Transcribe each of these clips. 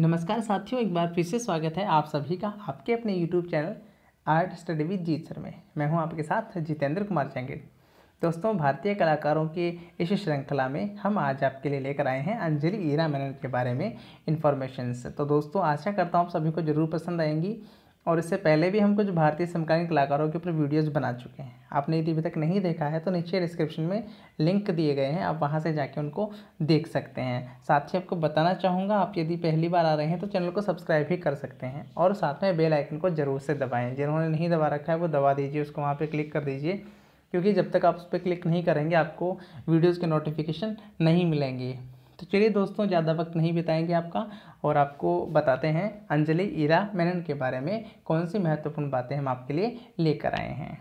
नमस्कार साथियों एक बार फिर से स्वागत है आप सभी का आपके अपने YouTube channel art study with Jeet sir में मैं हूं आपके साथ जितेंद्र कुमार चंगेल दोस्तों भारतीय कलाकारों की इस श्रृंखला में हम आज आपके लिए लेकर आए हैं अंजलि ईरा मेनन के बारे में इन्फॉर्मेशन तो दोस्तों आशा करता हूँ आप सभी को ज़रूर पसंद आएंगी और इससे पहले भी हम कुछ भारतीय समकालीन कलाकारों के ऊपर वीडियोस बना चुके हैं आपने यदि अभी तक नहीं देखा है तो नीचे डिस्क्रिप्शन में लिंक दिए गए हैं आप वहाँ से जाके उनको देख सकते हैं साथ ही आपको बताना चाहूँगा आप यदि पहली बार आ रहे हैं तो चैनल को सब्सक्राइब भी कर सकते हैं और साथ में बेल आइकन को ज़रूर से दबाएँ जिन्होंने नहीं दबा रखा है वो दबा दीजिए उसको वहाँ पर क्लिक कर दीजिए क्योंकि जब तक आप उस पर क्लिक नहीं करेंगे आपको वीडियोज़ के नोटिफिकेशन नहीं मिलेंगे तो चलिए दोस्तों ज़्यादा वक्त नहीं बिताएंगे आपका और आपको बताते हैं अंजलि ईरा मेनन के बारे में कौन सी महत्वपूर्ण बातें हम आपके लिए लेकर आए हैं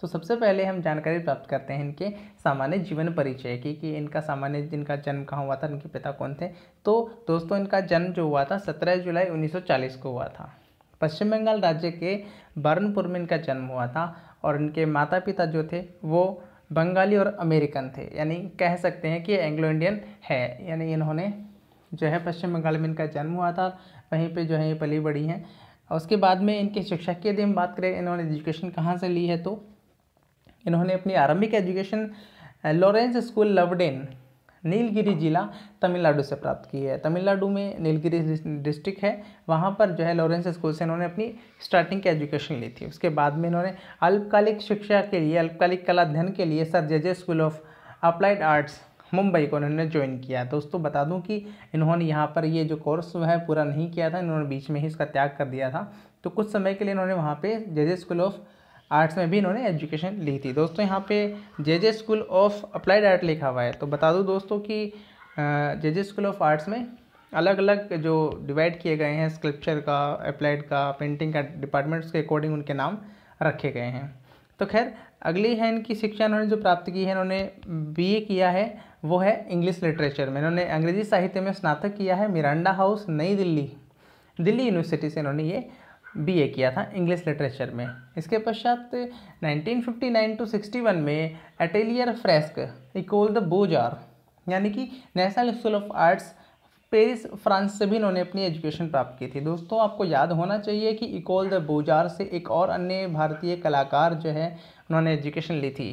तो सबसे पहले हम जानकारी प्राप्त करते हैं इनके सामान्य जीवन परिचय की कि इनका सामान्य इनका जन्म कहाँ हुआ था इनके पिता कौन थे तो दोस्तों इनका जन्म जो हुआ था सत्रह जुलाई 1940 को हुआ था पश्चिम बंगाल राज्य के बर्नपुर में इनका जन्म हुआ था और इनके माता पिता जो थे वो बंगाली और अमेरिकन थे यानी कह सकते हैं कि एंग्लो इंडियन है यानी इन्होंने जो है पश्चिम बंगाल में इनका जन्म हुआ था वहीं पे जो है ये पली बड़ी हैं उसके बाद में इनकी शिक्षा की यदि हम बात करें इन्होंने एजुकेशन कहाँ से ली है तो इन्होंने अपनी आरंभिक education Lawrence School Lovedale Nilgiri जिला तमिलनाडु से प्राप्त की है तमिलनाडु में नीलगिरी डिस्ट्रिक्ट है वहाँ पर जो है लॉरेंस स्कूल से इन्होंने अपनी स्टार्टिंग की एजुकेशन ली थी उसके बाद में इन्होंने अल्पकालिक शिक्षा के लिए अल्पकालिक कला अध्ययन के लिए Sir JJ School of Applied Arts Mumbai को इन्होंने ज्वाइन किया दोस्तों बता दूं कि इन्होंने यहाँ पर ये जो कोर्स है पूरा नहीं किया था इन्होंने बीच में ही इसका त्याग कर दिया था तो कुछ समय के लिए इन्होंने वहाँ पे J J School of Arts में भी इन्होंने एजुकेशन ली थी दोस्तों यहाँ पे J J School of Applied Art लिखा हुआ है तो बता दूँ दोस्तों कि J J School of Arts में अलग अलग जो डिवाइड किए गए हैं स्कल्पचर का अप्लाइड का पेंटिंग का डिपार्टमेंट्स के अकॉर्डिंग उनके नाम रखे गए हैं तो खैर अगली है इनकी शिक्षा इन्होंने जो प्राप्त की है इन्होंने बीए किया है वो है इंग्लिश लिटरेचर में इन्होंने अंग्रेजी साहित्य में स्नातक किया है मिरांडा हाउस नई दिल्ली दिल्ली यूनिवर्सिटी से इन्होंने ये बीए किया था इंग्लिश लिटरेचर में इसके पश्चात 1959 टू 61 में एटेलियर फ्रेस्क इकोल द बोजार यानी कि National School of Arts Paris France से भी इन्होंने अपनी एजुकेशन प्राप्त की थी दोस्तों आपको याद होना चाहिए कि इकोल द बोजार से एक और अन्य भारतीय कलाकार जो है उन्होंने एजुकेशन ली थी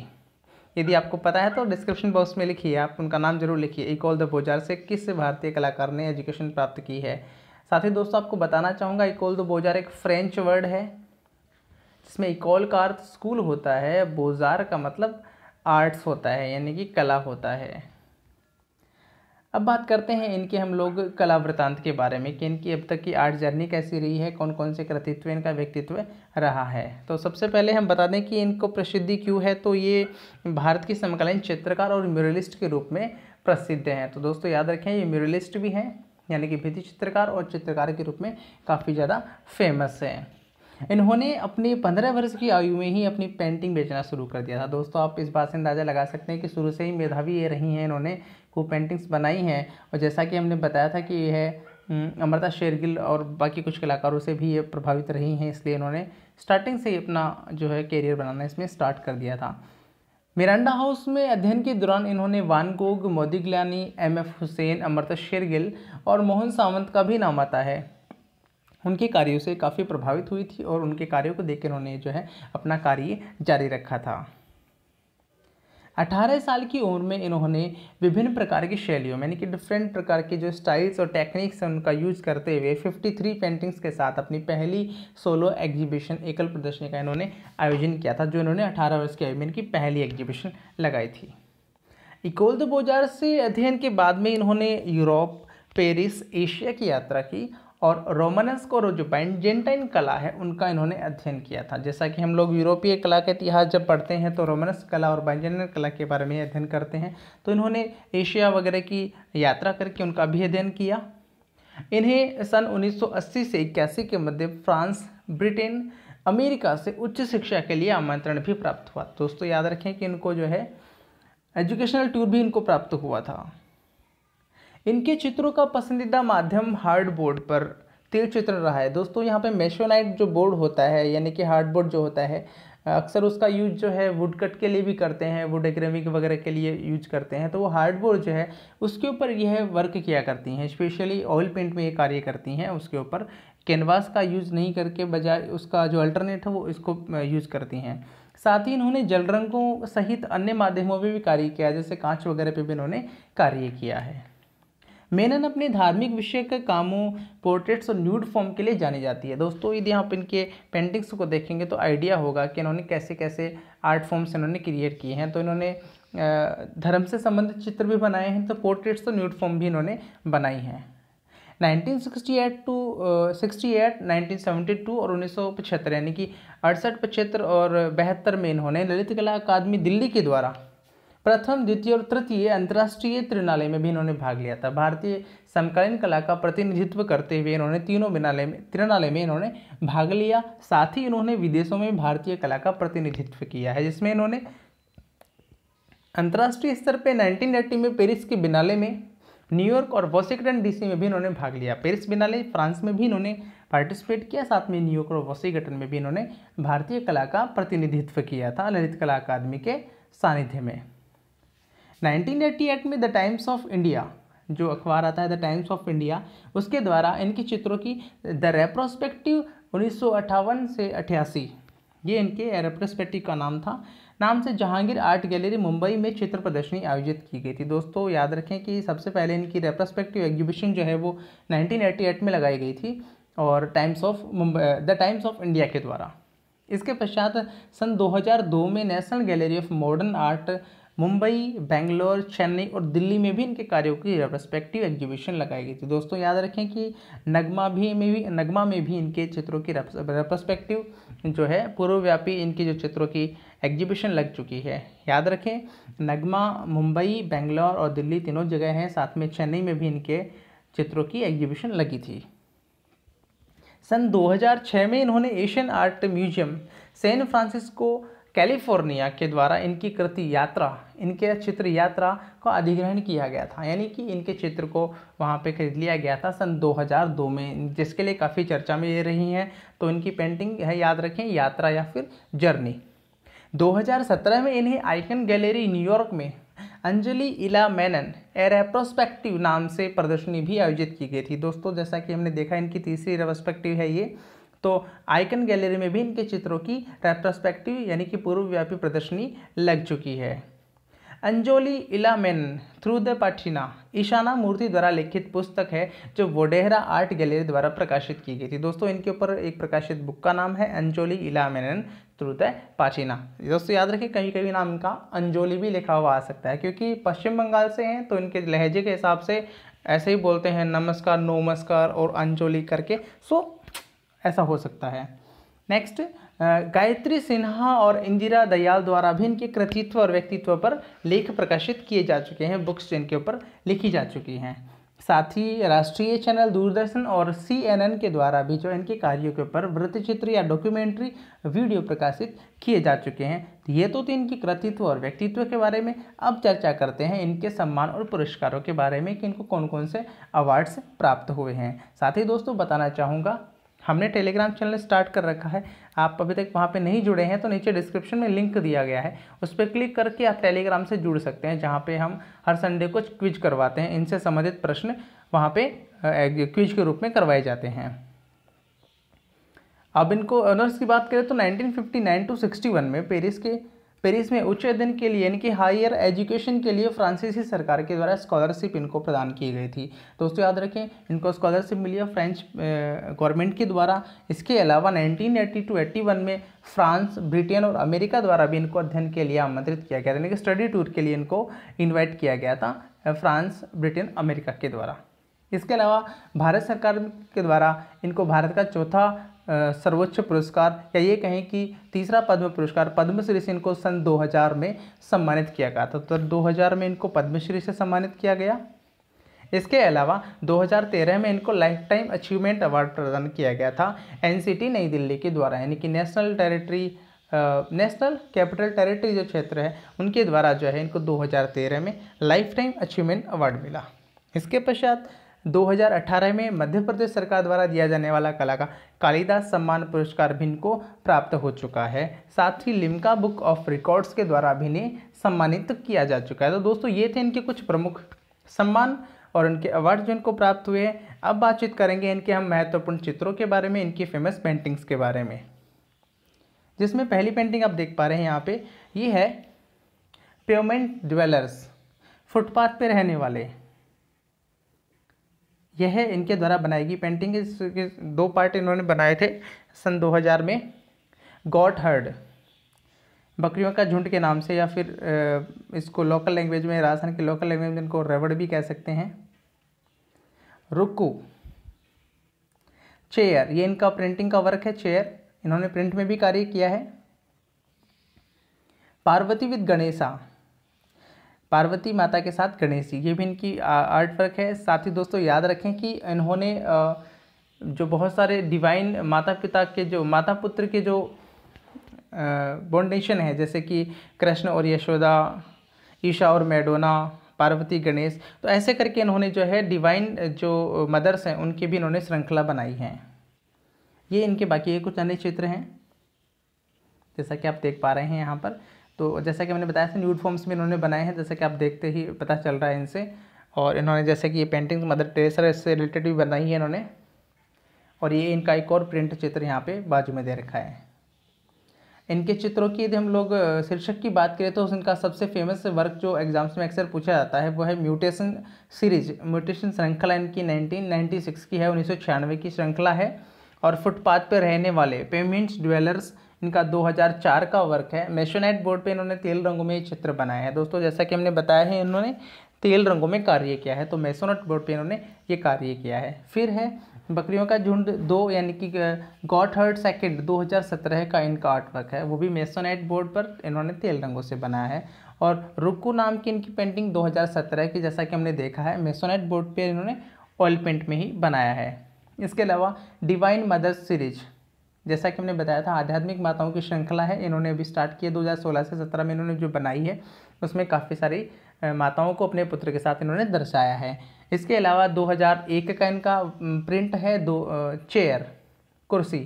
यदि आपको पता है तो डिस्क्रिप्शन बॉक्स में लिखिए आप उनका नाम जरूर लिखिए इकोल द बोजार से किस भारतीय कलाकार ने एजुकेशन प्राप्त की है साथ ही दोस्तों आपको बताना चाहूँगा इकोल द बोजार एक फ्रेंच वर्ड है जिसमें इकोल का अर्थ स्कूल होता है बोजार का मतलब आर्ट्स होता है यानी कि कला होता है अब बात करते हैं इनके हम लोग कला वृतांत के बारे में कि इनकी अब तक की आर्ट जर्नी कैसी रही है कौन कौन से कृतित्व इनका व्यक्तित्व रहा है तो सबसे पहले हम बता दें कि इनको प्रसिद्धि क्यों है तो ये भारत के समकालीन चित्रकार और म्यूरलिस्ट के रूप में प्रसिद्ध हैं तो दोस्तों याद रखें ये म्यूरलिस्ट भी हैं यानी कि भित्ति चित्रकार और चित्रकार के रूप में काफ़ी ज़्यादा फेमस हैं इन्होंने अपने पंद्रह वर्ष की आयु में ही अपनी पेंटिंग बेचना शुरू कर दिया था दोस्तों आप इस बात से अंदाज़ा लगा सकते हैं कि शुरू से ही मेधावी ये रही हैं इन्होंने को पेंटिंग्स बनाई हैं और जैसा कि हमने बताया था कि यह हम्म, अमृता शेरगिल और बाकी कुछ कलाकारों से भी ये प्रभावित रही हैं इसलिए इन्होंने स्टार्टिंग से ही अपना जो है करियर बनाना इसमें स्टार्ट कर दिया था मिरांडा हाउस में अध्ययन के दौरान इन्होंने Van Gogh Modigliani M F Husain Amrita Shergil और मोहन सावंत का भी नाम आता है उनके कार्यों से काफ़ी प्रभावित हुई थी और उनके कार्यों को देख उन्होंने जो है अपना कार्य जारी रखा था 18 साल की उम्र में इन्होंने विभिन्न प्रकार की शैलियों यानी कि डिफरेंट प्रकार के जो स्टाइल्स और टेक्निक्स हैं उनका यूज करते हुए 53 पेंटिंग्स के साथ अपनी पहली सोलो एग्जीबिशन एकल प्रदर्शनी का इन्होंने आयोजन किया था जो इन्होंने 18 वर्ष की आयु में इनकी पहली एग्जीबिशन लगाई थी इकोल दो बोजार से अध्ययन के बाद में इन्होंने यूरोप पेरिस एशिया की यात्रा की और रोमनस को जो बैंजेंटाइन कला है उनका इन्होंने अध्ययन किया था जैसा कि हम लोग यूरोपीय कला का इतिहास जब पढ़ते हैं तो रोमनस कला और बैंजेंटाइन कला के बारे में अध्ययन करते हैं तो इन्होंने एशिया वगैरह की यात्रा करके उनका भी अध्ययन किया इन्हें सन 1980 से इक्यासी के मध्य फ्रांस ब्रिटेन अमेरिका से उच्च शिक्षा के लिए आमंत्रण भी प्राप्त हुआ दोस्तों याद रखें कि इनको जो है एजुकेशनल टूर भी इनको प्राप्त हुआ था इनके चित्रों का पसंदीदा माध्यम हार्ड बोर्ड पर तीर चित्र रहा है दोस्तों यहाँ पे मेशोनाइट जो बोर्ड होता है यानी कि हार्ड बोर्ड जो होता है अक्सर उसका यूज जो है वुड कट के लिए भी करते हैं वुड एग्रेमिक वगैरह के लिए यूज करते हैं तो वो हार्ड बोर्ड जो है उसके ऊपर यह वर्क किया करती हैं स्पेशली ऑयल पेंट में ये कार्य करती हैं उसके ऊपर कैनवास का यूज़ नहीं करके बजाय उसका जो अल्टरनेट है वो इसको यूज़ करती हैं साथ ही इन्होंने जल रंगों सहित अन्य माध्यमों में भी कार्य किया जैसे कांच वगैरह पर भी इन्होंने कार्य किया है मेनन अपने धार्मिक विषय के कामों पोर्ट्रेट्स और न्यूड फॉर्म के लिए जानी जाती है दोस्तों यदि आप इनके पेंटिंग्स को देखेंगे तो आइडिया होगा कि इन्होंने कैसे कैसे आर्ट फॉर्म्स इन्होंने क्रिएट किए हैं तो इन्होंने धर्म से संबंधित चित्र भी बनाए हैं तो पोर्ट्रेट्स और न्यूड फॉर्म भी इन्होंने बनाई हैं 1968 टू सिक्सटी एट नाइनटीन और उन्नीस यानी कि अड़सठ पचहत्तर और बहत्तर में इन्होंने ललित कला अकादमी दिल्ली के द्वारा प्रथम द्वितीय और तृतीय अंतर्राष्ट्रीय त्रिनालय में भी इन्होंने भाग लिया था भारतीय समकालीन कला का प्रतिनिधित्व करते हुए इन्होंने तीनों बिनालय में त्रिनालय में इन्होंने भाग लिया साथ ही इन्होंने विदेशों में भारतीय कला का प्रतिनिधित्व किया है जिसमें इन्होंने अंतर्राष्ट्रीय स्तर पर नाइनटीन में पेरिस के बिनाले में न्यूयॉर्क और वॉशिंगटन डीसी में भी इन्होंने भाग लिया पेरिस बिनाले फ्रांस में भी इन्होंने पार्टिसिपेट किया साथ में न्यूयॉर्क और वॉशिंगटन में भी इन्होंने भारतीय कला का प्रतिनिधित्व किया था ललित कला अकादमी के सानिध्य में 1988 में द टाइम्स ऑफ इंडिया जो अखबार आता है द टाइम्स ऑफ इंडिया उसके द्वारा इनके चित्रों की द रेप्रोस्पेक्टिव उन्नीस से अठासी ये इनके रेप्रोस्पेक्टिव का नाम था नाम से जहांगीर आर्ट गैलरी मुंबई में चित्र प्रदर्शनी आयोजित की गई थी दोस्तों याद रखें कि सबसे पहले इनकी रेप्रोस्पेक्टिव एग्जीबिशन जो है वो 1988 में लगाई गई थी और Times of Mumbai the Times of India के द्वारा इसके पश्चात सन 2002 में National Gallery of Modern Art Mumbai Bangalore Chennai और दिल्ली में भी इनके कार्यों की रेस्पेक्टिव एग्जीबिशन लगाई गई थी दोस्तों याद रखें कि नगमा भी में भी नगमा में भी इनके चित्रों की रेस्पेक्टिव जो है पूर्वव्यापी इनके जो चित्रों की एग्जीबिशन लग चुकी है याद रखें नगमा मुंबई बेंगलोर और दिल्ली तीनों जगह हैं साथ में चेन्नई में भी इनके चित्रों की एग्जीबिशन लगी थी सन 2006 में इन्होंने Asian Art Museum San Francisco California के द्वारा इनकी कृति यात्रा इनके चित्र यात्रा का अधिग्रहण किया गया था यानी कि इनके चित्र को वहाँ पे खरीद लिया गया था सन 2002 में जिसके लिए काफ़ी चर्चा में ये रही हैं तो इनकी पेंटिंग है याद रखें यात्रा या फिर जर्नी 2017 में इन्हें आइकन गैलरी न्यूयॉर्क में अंजलि इला मैनन एरेप्रोस्पेक्टिव नाम से प्रदर्शनी भी आयोजित की गई थी दोस्तों जैसा कि हमने देखा इनकी तीसरी रेस्पेक्टिव है ये तो आइकन गैलरी में भी इनके चित्रों की रेट्रोस्पेक्टिव यानी कि पूर्वव्यापी प्रदर्शनी लग चुकी है Anjolie Ela Menon through the patina Isana Murti द्वारा लिखित पुस्तक है जो वोडेहरा आर्ट गैलरी द्वारा प्रकाशित की गई थी दोस्तों इनके ऊपर एक प्रकाशित बुक का नाम है अंजोली इलामेन थ्रू द पाठीना दोस्तों याद रखिए कभी कभी नाम इनका अंजोली भी लिखा हुआ आ सकता है क्योंकि पश्चिम बंगाल से हैं तो इनके लहजे के हिसाब से ऐसे ही बोलते हैं नमस्कार नमस्कार और अंजोली करके सो ऐसा हो सकता है नेक्स्ट गायत्री सिन्हा और इंदिरा दयाल द्वारा भी इनके कृतित्व और व्यक्तित्व पर लेख प्रकाशित किए जा चुके हैं बुक्स इनके ऊपर लिखी जा चुकी हैं साथ ही राष्ट्रीय चैनल दूरदर्शन और एन के द्वारा भी जो इनके कार्यों के ऊपर वृत्तचित्र या डॉक्यूमेंट्री वीडियो प्रकाशित किए जा चुके हैं तो ये तो थे इनके कृतित्व और व्यक्तित्व के बारे में अब चर्चा करते हैं इनके सम्मान और पुरस्कारों के बारे में कि इनको कौन कौन से अवार्ड्स प्राप्त हुए हैं साथ ही दोस्तों बताना चाहूँगा हमने टेलीग्राम चैनल स्टार्ट कर रखा है आप अभी तक वहाँ पे नहीं जुड़े हैं तो नीचे डिस्क्रिप्शन में लिंक दिया गया है उस पर क्लिक करके आप टेलीग्राम से जुड़ सकते हैं जहाँ पे हम हर संडे को क्विज करवाते हैं इनसे संबंधित प्रश्न वहाँ पे क्विज के रूप में करवाए जाते हैं अब इनको ऑनर्स की बात करें तो नाइनटीन टू सिक्सटी में पेरिस के पेरिस में उच्च अध्ययन के लिए यानी कि हायर एजुकेशन के लिए फ्रांसीसी सरकार के द्वारा स्कॉलरशिप इनको प्रदान की गई थी दोस्तों याद रखें इनको स्कॉलरशिप मिली है फ्रेंच गवर्नमेंट के द्वारा इसके अलावा एट्टी टू वन में फ्रांस ब्रिटेन और अमेरिका द्वारा भी इनको अध्ययन के लिए आमंत्रित किया गया था यानी कि स्टडी टूर के लिए इनको इन्वाइट किया गया था फ्रांस ब्रिटेन अमेरिका के द्वारा इसके अलावा भारत सरकार के द्वारा इनको भारत का चौथा सर्वोच्च पुरस्कार या ये कहें कि तीसरा पद्म पुरस्कार पद्मश्री से इनको सन 2000 में सम्मानित किया गया था तो 2000 में इनको पद्मश्री से सम्मानित किया गया इसके अलावा 2013 में इनको लाइफ टाइम अचीवमेंट अवार्ड प्रदान किया गया था एनसीटी नई दिल्ली के द्वारा यानी कि national territory national capital territory जो क्षेत्र है उनके द्वारा जो है इनको 2013 में लाइफ टाइम अचीवमेंट अवार्ड मिला इसके पश्चात 2018 में मध्य प्रदेश सरकार द्वारा दिया जाने वाला कला का कालिदास सम्मान पुरस्कार भी इनको प्राप्त हो चुका है साथ ही लिम्का बुक ऑफ रिकॉर्ड्स के द्वारा भी इन्हें सम्मानित किया जा चुका है तो दोस्तों ये थे इनके कुछ प्रमुख सम्मान और इनके अवार्ड जो इनको प्राप्त हुए हैं अब बातचीत करेंगे इनके हम महत्वपूर्ण चित्रों के बारे में इनकी फेमस पेंटिंग्स के बारे में जिसमें पहली पेंटिंग आप देख पा रहे हैं यहाँ पे ये है पेमेंट ड्वेलर्स फुटपाथ पे रहने वाले यह इनके द्वारा बनाई गई पेंटिंग इसके दो पार्ट इन्होंने बनाए थे सन 2000 में गॉट हर्ड बकरियों का झुंड के नाम से या फिर इसको लोकल लैंग्वेज में राजस्थान के लोकल लैंग्वेज में इनको रेवड़ भी कह सकते हैं रुकू चेयर ये इनका प्रिंटिंग का वर्क है चेयर इन्होंने प्रिंट में भी कार्य किया है पार्वती विद गणेशा पार्वती माता के साथ गणेश जी ये भी इनकी आर्ट वर्क है साथ ही दोस्तों याद रखें कि इन्होंने जो बहुत सारे डिवाइन माता पिता के जो माता पुत्र के जो बॉन्डेशन है जैसे कि कृष्ण और यशोदा ईशा और मैडोना पार्वती गणेश तो ऐसे करके इन्होंने जो है डिवाइन जो मदर्स हैं उनकी भी इन्होंने श्रृंखला बनाई है ये इनके बाकी ये कुछ अन्य चित्र हैं जैसा कि आप देख पा रहे हैं यहाँ पर तो जैसा कि मैंने बताया था न्यूड फॉर्म्स में इन्होंने बनाए हैं जैसा कि आप देखते ही पता चल रहा है इनसे और इन्होंने जैसे कि ये पेंटिंग मदर टेरेसर इससे रिलेटेड भी बनाई है इन्होंने और ये इनका एक और प्रिंट चित्र यहाँ पे बाजू में दे रखा है इनके चित्रों की यदि हम लोग शीर्षक की बात करें तो इनका सबसे फेमस वर्क जो एग्जाम्स में अक्सर पूछा जाता है वो है म्यूटेशन सीरीज म्यूटेशन श्रृंखला इनकी नाइनटीन की है उन्नीस की श्रृंखला है और फुटपाथ पर रहने वाले पेमेंट्स ड्वेलर्स इनका 2004 का वर्क है मेशोनाइट बोर्ड पे इन्होंने तेल रंगों में ये चित्र बनाया है दोस्तों जैसा कि हमने बताया है इन्होंने तेल रंगों में कार्य किया है तो मेसोनट बोर्ड पे इन्होंने ये कार्य किया है फिर है बकरियों का झुंड दो यानी कि गॉट हर्ट सेकेंड दो का इनका आर्ट वर्क है वो भी मेसोनाइट बोर्ड पर इन्होंने तेल रंगों से बनाया है और रुकू नाम की इनकी पेंटिंग दो की जैसा कि हमने देखा है मेसोनाइट बोर्ड पर इन्होंने ऑयल पेंट में ही बनाया है इसके अलावा डिवाइन मदर्स सीरीज जैसा कि हमने बताया था आध्यात्मिक माताओं की श्रृंखला है इन्होंने अभी स्टार्ट किया 2016 से 17 में इन्होंने जो बनाई है उसमें काफ़ी सारी माताओं को अपने पुत्र के साथ इन्होंने दर्शाया है इसके अलावा 2001 का इनका प्रिंट है दो चेयर कुर्सी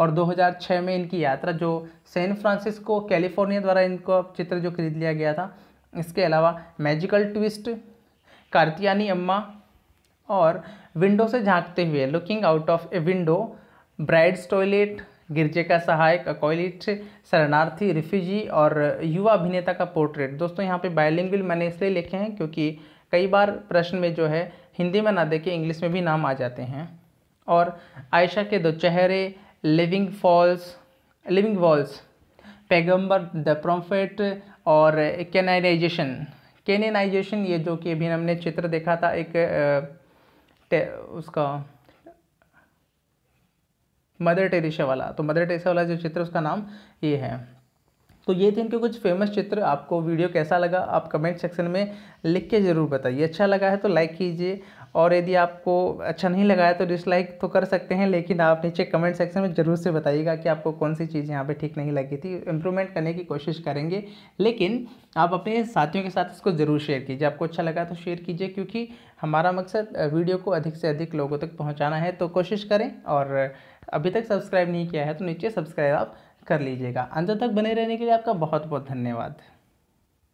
और 2006 में इनकी यात्रा जो सैन फ्रांसिस्को कैलिफोर्निया द्वारा इनको चित्र जो खरीद लिया गया था इसके अलावा मैजिकल ट्विस्ट कार्तियानी अम्मा और विंडो से झांकते हुए looking out of a window brides toilet गिरजे का सहायक अकॉयलिट शरणार्थी रिफ्यूजी और युवा अभिनेता का पोर्ट्रेट दोस्तों यहाँ पे बायलिंग मैंने इसलिए लिखे हैं क्योंकि कई बार प्रश्न में जो है हिंदी में ना देखे इंग्लिश में भी नाम आ जाते हैं और आयशा के दो चेहरे लिविंग फॉल्स लिविंग वॉल्स पैगम्बर द प्रोफेट और कैनाइनाइजेशन कैनेनाइजेशन ये जो कि अभी हमने चित्र देखा था एक उसका मदर टेरेसा वाला तो मदर टेरेसा वाला जो चित्र उसका नाम ये है तो ये थे इनके कुछ फेमस चित्र आपको वीडियो कैसा लगा आप कमेंट सेक्शन में लिख के ज़रूर बताइए अच्छा लगा है तो लाइक कीजिए और यदि आपको अच्छा नहीं लगा है तो डिसलाइक तो कर सकते हैं लेकिन आप नीचे कमेंट सेक्शन में ज़रूर से बताइएगा कि आपको कौन सी चीज़ यहाँ पे ठीक नहीं लगी थी इम्प्रूवमेंट करने की कोशिश करेंगे लेकिन आप अपने साथियों के साथ इसको ज़रूर शेयर कीजिए आपको अच्छा लगा तो शेयर कीजिए क्योंकि हमारा मकसद वीडियो को अधिक से अधिक लोगों तक पहुँचाना है तो कोशिश करें और अभी तक सब्सक्राइब नहीं किया है तो नीचे सब्सक्राइब आप कर लीजिएगा अंत तक बने रहने के लिए आपका बहुत बहुत धन्यवाद